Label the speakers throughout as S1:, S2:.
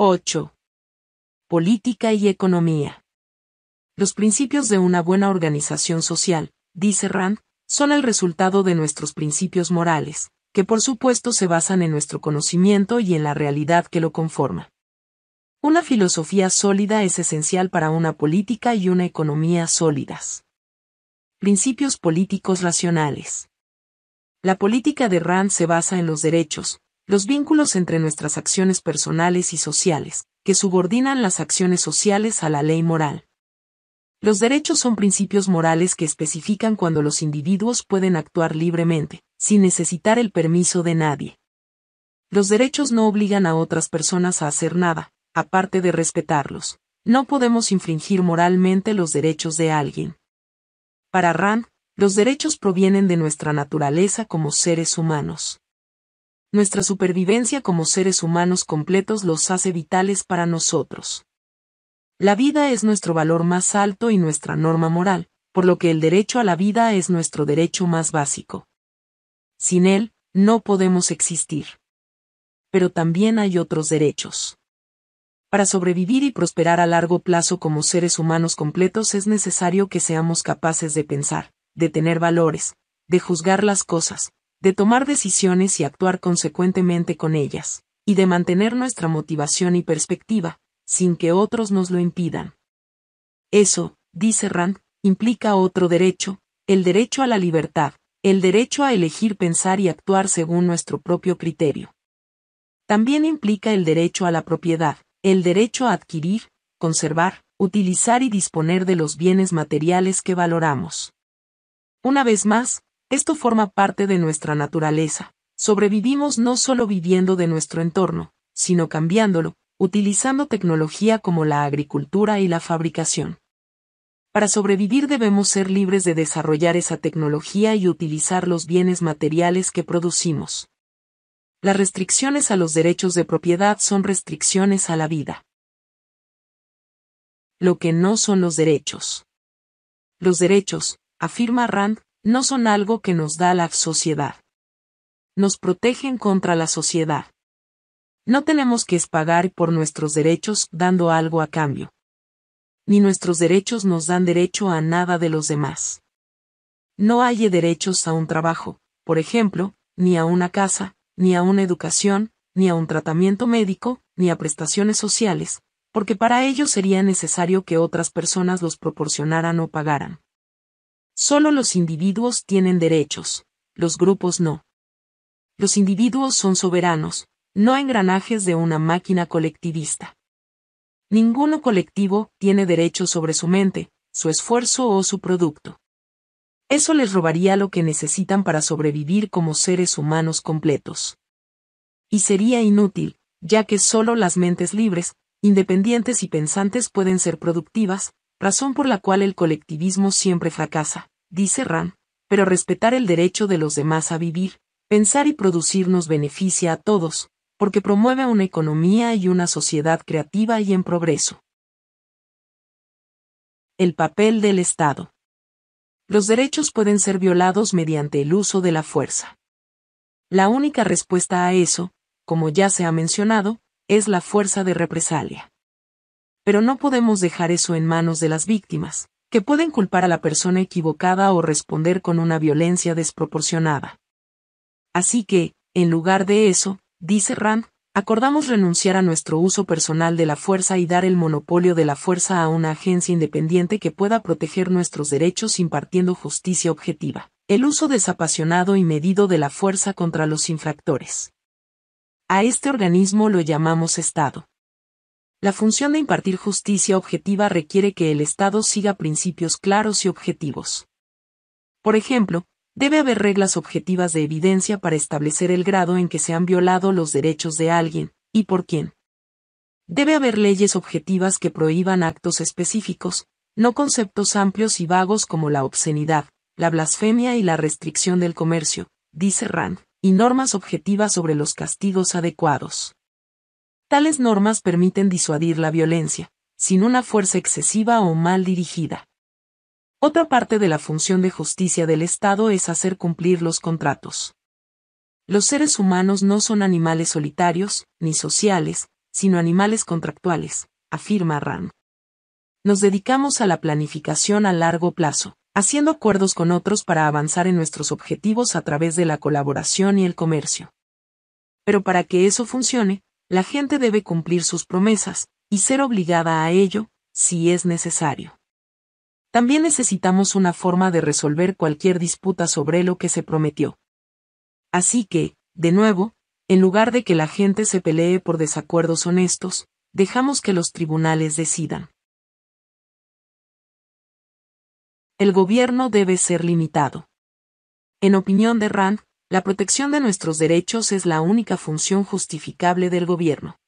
S1: 8. Política y economía. Los principios de una buena organización social, dice Rand, son el resultado de nuestros principios morales, que por supuesto se basan en nuestro conocimiento y en la realidad que lo conforma. Una filosofía sólida es esencial para una política y una economía sólidas. Principios políticos racionales. La política de Rand se basa en los derechos, los vínculos entre nuestras acciones personales y sociales, que subordinan las acciones sociales a la ley moral. Los derechos son principios morales que especifican cuando los individuos pueden actuar libremente, sin necesitar el permiso de nadie. Los derechos no obligan a otras personas a hacer nada, aparte de respetarlos. No podemos infringir moralmente los derechos de alguien. Para Rand, los derechos provienen de nuestra naturaleza como seres humanos. Nuestra supervivencia como seres humanos completos los hace vitales para nosotros. La vida es nuestro valor más alto y nuestra norma moral, por lo que el derecho a la vida es nuestro derecho más básico. Sin él, no podemos existir. Pero también hay otros derechos. Para sobrevivir y prosperar a largo plazo como seres humanos completos es necesario que seamos capaces de pensar, de tener valores, de juzgar las cosas, de tomar decisiones y actuar consecuentemente con ellas, y de mantener nuestra motivación y perspectiva, sin que otros nos lo impidan. Eso, dice Rand, implica otro derecho, el derecho a la libertad, el derecho a elegir pensar y actuar según nuestro propio criterio. También implica el derecho a la propiedad, el derecho a adquirir, conservar, utilizar y disponer de los bienes materiales que valoramos. Una vez más, esto forma parte de nuestra naturaleza. Sobrevivimos no solo viviendo de nuestro entorno, sino cambiándolo, utilizando tecnología como la agricultura y la fabricación. Para sobrevivir debemos ser libres de desarrollar esa tecnología y utilizar los bienes materiales que producimos. Las restricciones a los derechos de propiedad son restricciones a la vida. Lo que no son los derechos. Los derechos, afirma Rand, no son algo que nos da la sociedad. Nos protegen contra la sociedad. No tenemos que pagar por nuestros derechos dando algo a cambio. Ni nuestros derechos nos dan derecho a nada de los demás. No hay derechos a un trabajo, por ejemplo, ni a una casa, ni a una educación, ni a un tratamiento médico, ni a prestaciones sociales, porque para ello sería necesario que otras personas los proporcionaran o pagaran. Solo los individuos tienen derechos, los grupos no. Los individuos son soberanos, no engranajes de una máquina colectivista. Ninguno colectivo tiene derecho sobre su mente, su esfuerzo o su producto. Eso les robaría lo que necesitan para sobrevivir como seres humanos completos. Y sería inútil, ya que solo las mentes libres, independientes y pensantes pueden ser productivas, razón por la cual el colectivismo siempre fracasa dice Ram, pero respetar el derecho de los demás a vivir, pensar y producir nos beneficia a todos, porque promueve una economía y una sociedad creativa y en progreso. El papel del Estado. Los derechos pueden ser violados mediante el uso de la fuerza. La única respuesta a eso, como ya se ha mencionado, es la fuerza de represalia. Pero no podemos dejar eso en manos de las víctimas, que pueden culpar a la persona equivocada o responder con una violencia desproporcionada. Así que, en lugar de eso, dice Rand, acordamos renunciar a nuestro uso personal de la fuerza y dar el monopolio de la fuerza a una agencia independiente que pueda proteger nuestros derechos impartiendo justicia objetiva. El uso desapasionado y medido de la fuerza contra los infractores. A este organismo lo llamamos Estado. La función de impartir justicia objetiva requiere que el Estado siga principios claros y objetivos. Por ejemplo, debe haber reglas objetivas de evidencia para establecer el grado en que se han violado los derechos de alguien, y por quién. Debe haber leyes objetivas que prohíban actos específicos, no conceptos amplios y vagos como la obscenidad, la blasfemia y la restricción del comercio, dice Rand, y normas objetivas sobre los castigos adecuados. Tales normas permiten disuadir la violencia, sin una fuerza excesiva o mal dirigida. Otra parte de la función de justicia del Estado es hacer cumplir los contratos. Los seres humanos no son animales solitarios, ni sociales, sino animales contractuales, afirma Ram. Nos dedicamos a la planificación a largo plazo, haciendo acuerdos con otros para avanzar en nuestros objetivos a través de la colaboración y el comercio. Pero para que eso funcione, la gente debe cumplir sus promesas, y ser obligada a ello, si es necesario. También necesitamos una forma de resolver cualquier disputa sobre lo que se prometió. Así que, de nuevo, en lugar de que la gente se pelee por desacuerdos honestos, dejamos que los tribunales decidan. El gobierno debe ser limitado. En opinión de Rand, la protección de nuestros derechos es la única función justificable del gobierno.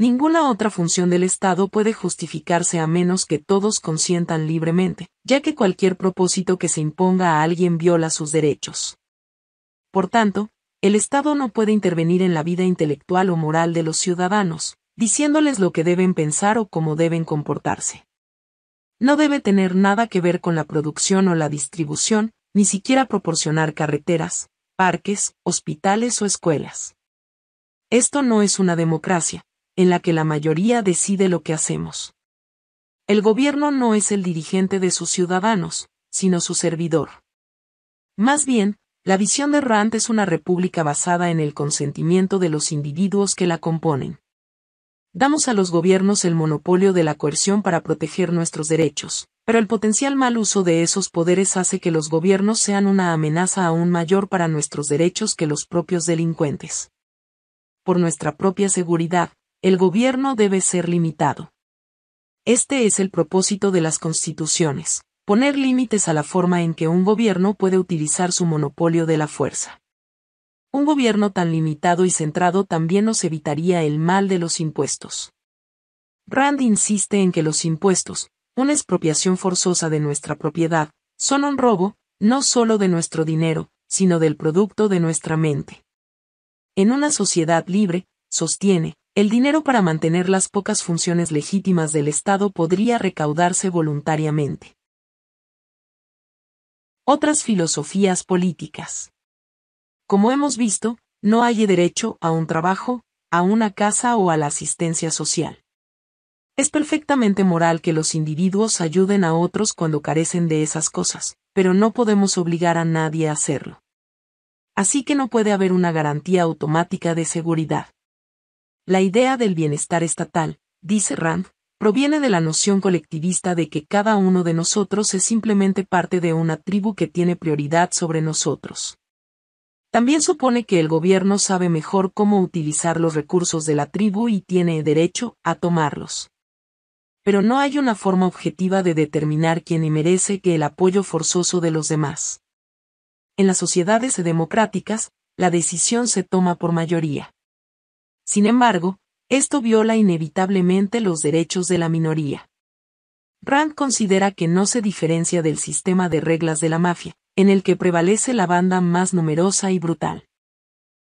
S1: Ninguna otra función del Estado puede justificarse a menos que todos consientan libremente, ya que cualquier propósito que se imponga a alguien viola sus derechos. Por tanto, el Estado no puede intervenir en la vida intelectual o moral de los ciudadanos, diciéndoles lo que deben pensar o cómo deben comportarse. No debe tener nada que ver con la producción o la distribución, ni siquiera proporcionar carreteras, parques, hospitales o escuelas. Esto no es una democracia, en la que la mayoría decide lo que hacemos. El gobierno no es el dirigente de sus ciudadanos, sino su servidor. Más bien, la visión de Rand es una república basada en el consentimiento de los individuos que la componen. Damos a los gobiernos el monopolio de la coerción para proteger nuestros derechos, pero el potencial mal uso de esos poderes hace que los gobiernos sean una amenaza aún mayor para nuestros derechos que los propios delincuentes. Por nuestra propia seguridad, el gobierno debe ser limitado. Este es el propósito de las constituciones, poner límites a la forma en que un gobierno puede utilizar su monopolio de la fuerza. Un gobierno tan limitado y centrado también nos evitaría el mal de los impuestos. Rand insiste en que los impuestos, una expropiación forzosa de nuestra propiedad, son un robo, no solo de nuestro dinero, sino del producto de nuestra mente. En una sociedad libre, sostiene, el dinero para mantener las pocas funciones legítimas del Estado podría recaudarse voluntariamente. Otras filosofías políticas. Como hemos visto, no hay derecho a un trabajo, a una casa o a la asistencia social. Es perfectamente moral que los individuos ayuden a otros cuando carecen de esas cosas, pero no podemos obligar a nadie a hacerlo. Así que no puede haber una garantía automática de seguridad. La idea del bienestar estatal, dice Rand, proviene de la noción colectivista de que cada uno de nosotros es simplemente parte de una tribu que tiene prioridad sobre nosotros. También supone que el gobierno sabe mejor cómo utilizar los recursos de la tribu y tiene derecho a tomarlos pero no hay una forma objetiva de determinar quién merece que el apoyo forzoso de los demás. En las sociedades democráticas, la decisión se toma por mayoría. Sin embargo, esto viola inevitablemente los derechos de la minoría. Rand considera que no se diferencia del sistema de reglas de la mafia, en el que prevalece la banda más numerosa y brutal.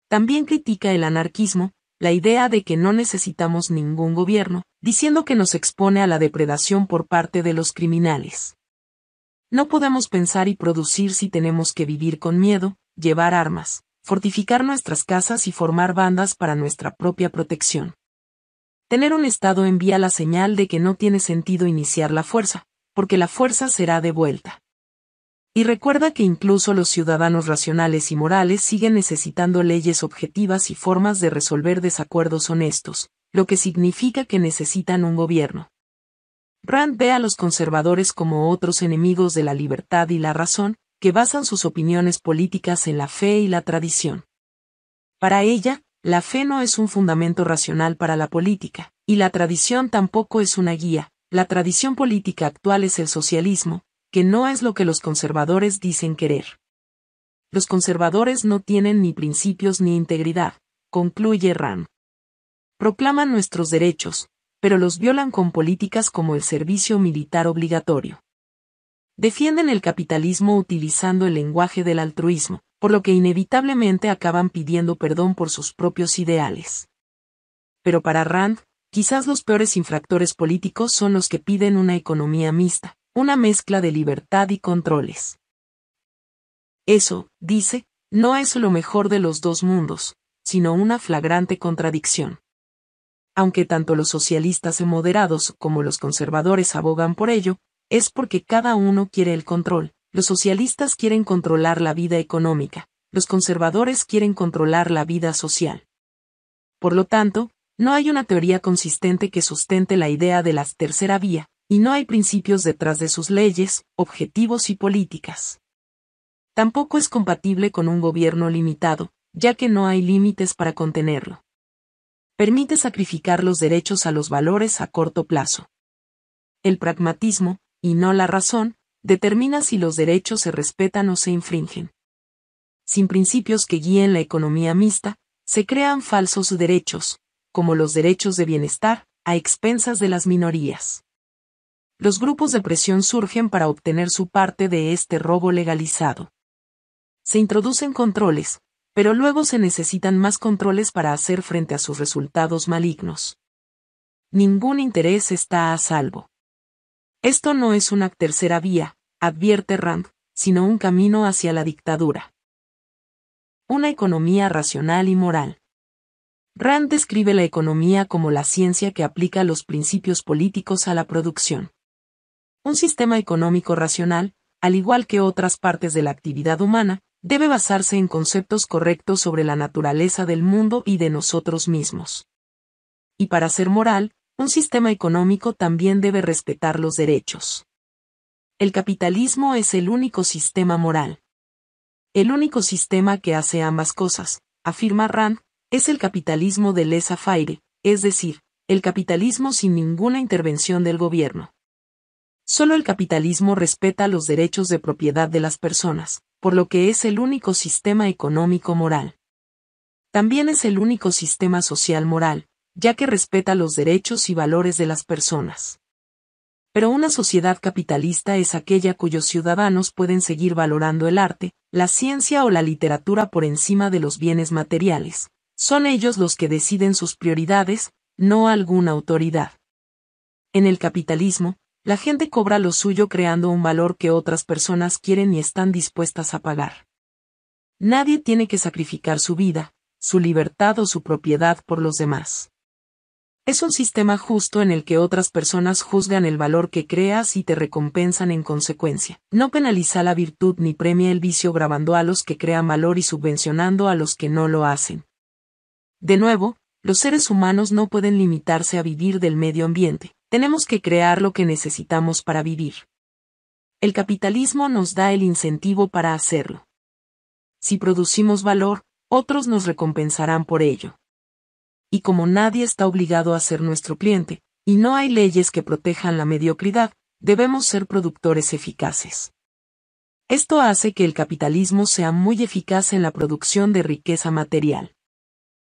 S1: También critica el anarquismo, la idea de que no necesitamos ningún gobierno, diciendo que nos expone a la depredación por parte de los criminales. No podemos pensar y producir si tenemos que vivir con miedo, llevar armas, fortificar nuestras casas y formar bandas para nuestra propia protección. Tener un Estado envía la señal de que no tiene sentido iniciar la fuerza, porque la fuerza será devuelta. Y recuerda que incluso los ciudadanos racionales y morales siguen necesitando leyes objetivas y formas de resolver desacuerdos honestos, lo que significa que necesitan un gobierno. Rand ve a los conservadores como otros enemigos de la libertad y la razón, que basan sus opiniones políticas en la fe y la tradición. Para ella, la fe no es un fundamento racional para la política, y la tradición tampoco es una guía. La tradición política actual es el socialismo, que no es lo que los conservadores dicen querer. Los conservadores no tienen ni principios ni integridad, concluye Rand. Proclaman nuestros derechos, pero los violan con políticas como el servicio militar obligatorio. Defienden el capitalismo utilizando el lenguaje del altruismo, por lo que inevitablemente acaban pidiendo perdón por sus propios ideales. Pero para Rand, quizás los peores infractores políticos son los que piden una economía mixta, una mezcla de libertad y controles. Eso, dice, no es lo mejor de los dos mundos, sino una flagrante contradicción. Aunque tanto los socialistas moderados como los conservadores abogan por ello, es porque cada uno quiere el control. Los socialistas quieren controlar la vida económica, los conservadores quieren controlar la vida social. Por lo tanto, no hay una teoría consistente que sustente la idea de la tercera vía, y no hay principios detrás de sus leyes, objetivos y políticas. Tampoco es compatible con un gobierno limitado, ya que no hay límites para contenerlo. Permite sacrificar los derechos a los valores a corto plazo. El pragmatismo, y no la razón, determina si los derechos se respetan o se infringen. Sin principios que guíen la economía mixta, se crean falsos derechos, como los derechos de bienestar, a expensas de las minorías los grupos de presión surgen para obtener su parte de este robo legalizado. Se introducen controles, pero luego se necesitan más controles para hacer frente a sus resultados malignos. Ningún interés está a salvo. Esto no es una tercera vía, advierte Rand, sino un camino hacia la dictadura. Una economía racional y moral. Rand describe la economía como la ciencia que aplica los principios políticos a la producción. Un sistema económico racional, al igual que otras partes de la actividad humana, debe basarse en conceptos correctos sobre la naturaleza del mundo y de nosotros mismos. Y para ser moral, un sistema económico también debe respetar los derechos. El capitalismo es el único sistema moral. El único sistema que hace ambas cosas, afirma Rand, es el capitalismo de lesa faire, es decir, el capitalismo sin ninguna intervención del gobierno. Solo el capitalismo respeta los derechos de propiedad de las personas, por lo que es el único sistema económico moral. También es el único sistema social moral, ya que respeta los derechos y valores de las personas. Pero una sociedad capitalista es aquella cuyos ciudadanos pueden seguir valorando el arte, la ciencia o la literatura por encima de los bienes materiales. Son ellos los que deciden sus prioridades, no alguna autoridad. En el capitalismo, la gente cobra lo suyo creando un valor que otras personas quieren y están dispuestas a pagar. Nadie tiene que sacrificar su vida, su libertad o su propiedad por los demás. Es un sistema justo en el que otras personas juzgan el valor que creas y te recompensan en consecuencia. No penaliza la virtud ni premia el vicio grabando a los que crean valor y subvencionando a los que no lo hacen. De nuevo, los seres humanos no pueden limitarse a vivir del medio ambiente, tenemos que crear lo que necesitamos para vivir. El capitalismo nos da el incentivo para hacerlo. Si producimos valor, otros nos recompensarán por ello. Y como nadie está obligado a ser nuestro cliente, y no hay leyes que protejan la mediocridad, debemos ser productores eficaces. Esto hace que el capitalismo sea muy eficaz en la producción de riqueza material.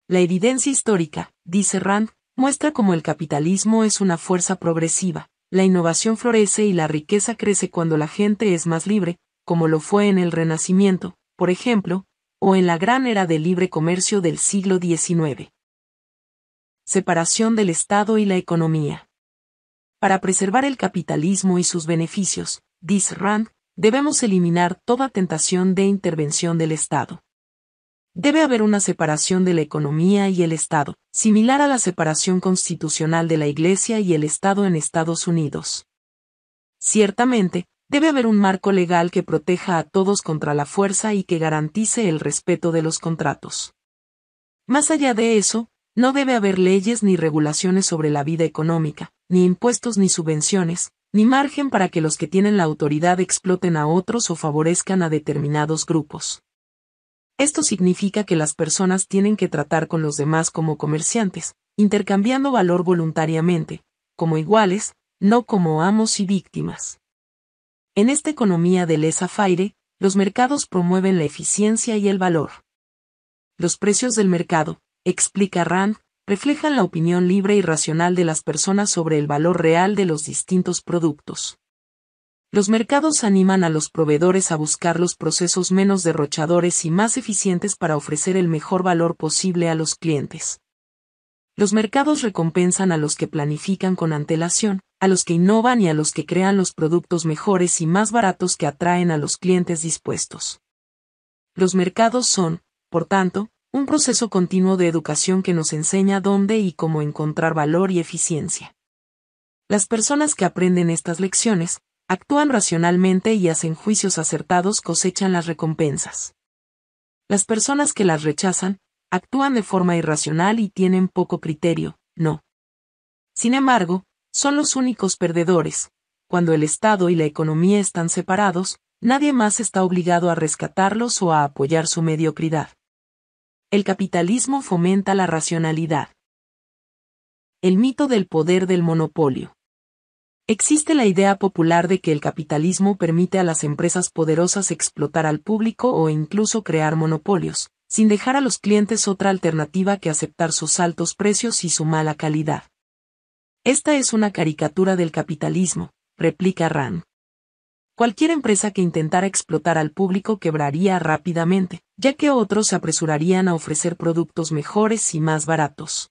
S1: La evidencia histórica, dice Rand, muestra cómo el capitalismo es una fuerza progresiva, la innovación florece y la riqueza crece cuando la gente es más libre, como lo fue en el Renacimiento, por ejemplo, o en la gran era del libre comercio del siglo XIX. Separación del Estado y la economía. Para preservar el capitalismo y sus beneficios, dice Rand, debemos eliminar toda tentación de intervención del Estado. Debe haber una separación de la economía y el Estado, similar a la separación constitucional de la Iglesia y el Estado en Estados Unidos. Ciertamente, debe haber un marco legal que proteja a todos contra la fuerza y que garantice el respeto de los contratos. Más allá de eso, no debe haber leyes ni regulaciones sobre la vida económica, ni impuestos ni subvenciones, ni margen para que los que tienen la autoridad exploten a otros o favorezcan a determinados grupos. Esto significa que las personas tienen que tratar con los demás como comerciantes, intercambiando valor voluntariamente, como iguales, no como amos y víctimas. En esta economía de lesa faire, los mercados promueven la eficiencia y el valor. Los precios del mercado, explica Rand, reflejan la opinión libre y racional de las personas sobre el valor real de los distintos productos. Los mercados animan a los proveedores a buscar los procesos menos derrochadores y más eficientes para ofrecer el mejor valor posible a los clientes. Los mercados recompensan a los que planifican con antelación, a los que innovan y a los que crean los productos mejores y más baratos que atraen a los clientes dispuestos. Los mercados son, por tanto, un proceso continuo de educación que nos enseña dónde y cómo encontrar valor y eficiencia. Las personas que aprenden estas lecciones, actúan racionalmente y hacen juicios acertados cosechan las recompensas. Las personas que las rechazan, actúan de forma irracional y tienen poco criterio, no. Sin embargo, son los únicos perdedores. Cuando el Estado y la economía están separados, nadie más está obligado a rescatarlos o a apoyar su mediocridad. El capitalismo fomenta la racionalidad. El mito del poder del monopolio. Existe la idea popular de que el capitalismo permite a las empresas poderosas explotar al público o incluso crear monopolios, sin dejar a los clientes otra alternativa que aceptar sus altos precios y su mala calidad. Esta es una caricatura del capitalismo, replica Rand. Cualquier empresa que intentara explotar al público quebraría rápidamente, ya que otros se apresurarían a ofrecer productos mejores y más baratos.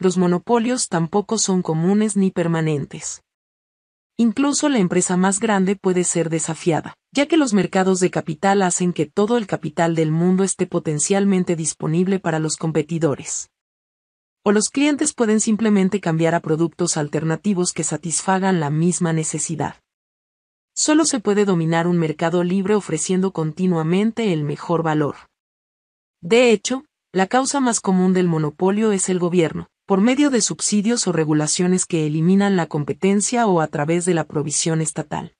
S1: Los monopolios tampoco son comunes ni permanentes. Incluso la empresa más grande puede ser desafiada, ya que los mercados de capital hacen que todo el capital del mundo esté potencialmente disponible para los competidores. O los clientes pueden simplemente cambiar a productos alternativos que satisfagan la misma necesidad. Solo se puede dominar un mercado libre ofreciendo continuamente el mejor valor. De hecho, la causa más común del monopolio es el gobierno, por medio de subsidios o regulaciones que eliminan la competencia o a través de la provisión estatal.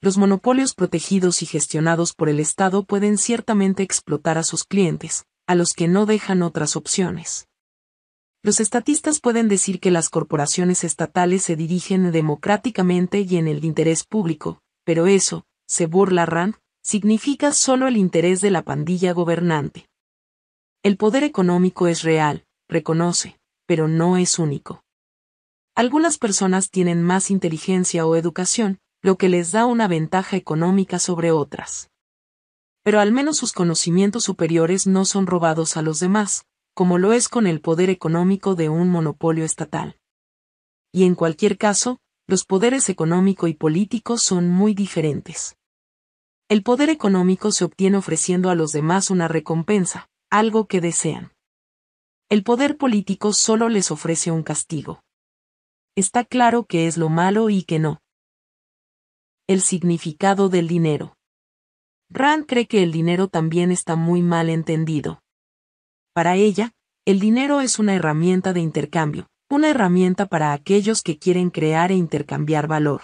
S1: Los monopolios protegidos y gestionados por el Estado pueden ciertamente explotar a sus clientes, a los que no dejan otras opciones. Los estatistas pueden decir que las corporaciones estatales se dirigen democráticamente y en el interés público, pero eso, se burla Rand, significa solo el interés de la pandilla gobernante. El poder económico es real, reconoce, pero no es único. Algunas personas tienen más inteligencia o educación, lo que les da una ventaja económica sobre otras. Pero al menos sus conocimientos superiores no son robados a los demás, como lo es con el poder económico de un monopolio estatal. Y en cualquier caso, los poderes económico y político son muy diferentes. El poder económico se obtiene ofreciendo a los demás una recompensa, algo que desean. El poder político solo les ofrece un castigo. Está claro que es lo malo y que no. El significado del dinero. Rand cree que el dinero también está muy mal entendido. Para ella, el dinero es una herramienta de intercambio, una herramienta para aquellos que quieren crear e intercambiar valor.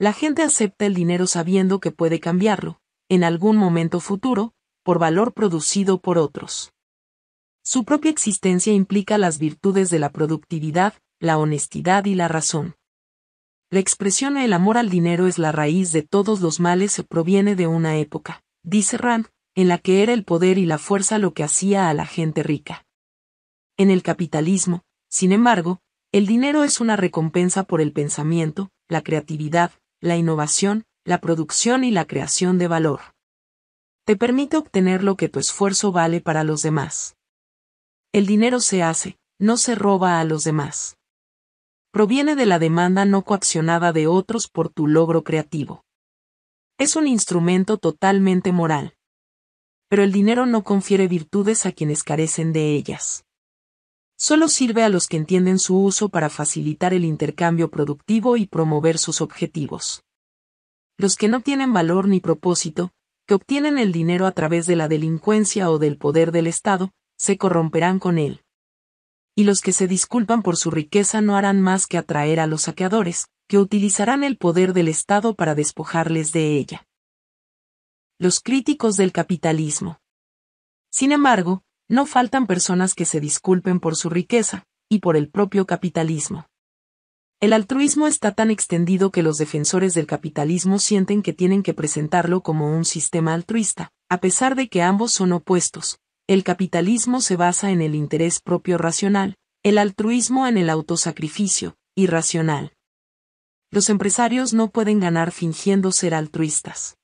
S1: La gente acepta el dinero sabiendo que puede cambiarlo, en algún momento futuro, por valor producido por otros. Su propia existencia implica las virtudes de la productividad, la honestidad y la razón. La expresión el amor al dinero es la raíz de todos los males se proviene de una época, dice Rand, en la que era el poder y la fuerza lo que hacía a la gente rica. En el capitalismo, sin embargo, el dinero es una recompensa por el pensamiento, la creatividad, la innovación, la producción y la creación de valor. Te permite obtener lo que tu esfuerzo vale para los demás. El dinero se hace, no se roba a los demás. Proviene de la demanda no coaccionada de otros por tu logro creativo. Es un instrumento totalmente moral. Pero el dinero no confiere virtudes a quienes carecen de ellas. Solo sirve a los que entienden su uso para facilitar el intercambio productivo y promover sus objetivos. Los que no tienen valor ni propósito, que obtienen el dinero a través de la delincuencia o del poder del Estado, se corromperán con él. Y los que se disculpan por su riqueza no harán más que atraer a los saqueadores, que utilizarán el poder del Estado para despojarles de ella. Los críticos del capitalismo. Sin embargo, no faltan personas que se disculpen por su riqueza, y por el propio capitalismo. El altruismo está tan extendido que los defensores del capitalismo sienten que tienen que presentarlo como un sistema altruista, a pesar de que ambos son opuestos, el capitalismo se basa en el interés propio racional, el altruismo en el autosacrificio, irracional. Los empresarios no pueden ganar fingiendo ser altruistas.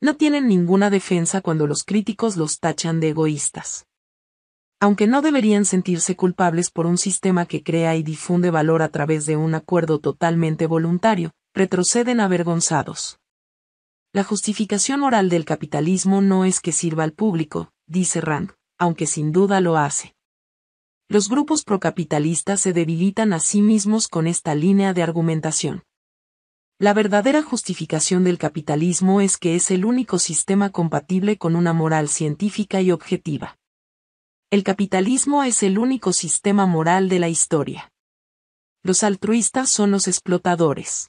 S1: No tienen ninguna defensa cuando los críticos los tachan de egoístas. Aunque no deberían sentirse culpables por un sistema que crea y difunde valor a través de un acuerdo totalmente voluntario, retroceden avergonzados. La justificación moral del capitalismo no es que sirva al público, dice Rand, aunque sin duda lo hace. Los grupos procapitalistas se debilitan a sí mismos con esta línea de argumentación. La verdadera justificación del capitalismo es que es el único sistema compatible con una moral científica y objetiva. El capitalismo es el único sistema moral de la historia. Los altruistas son los explotadores.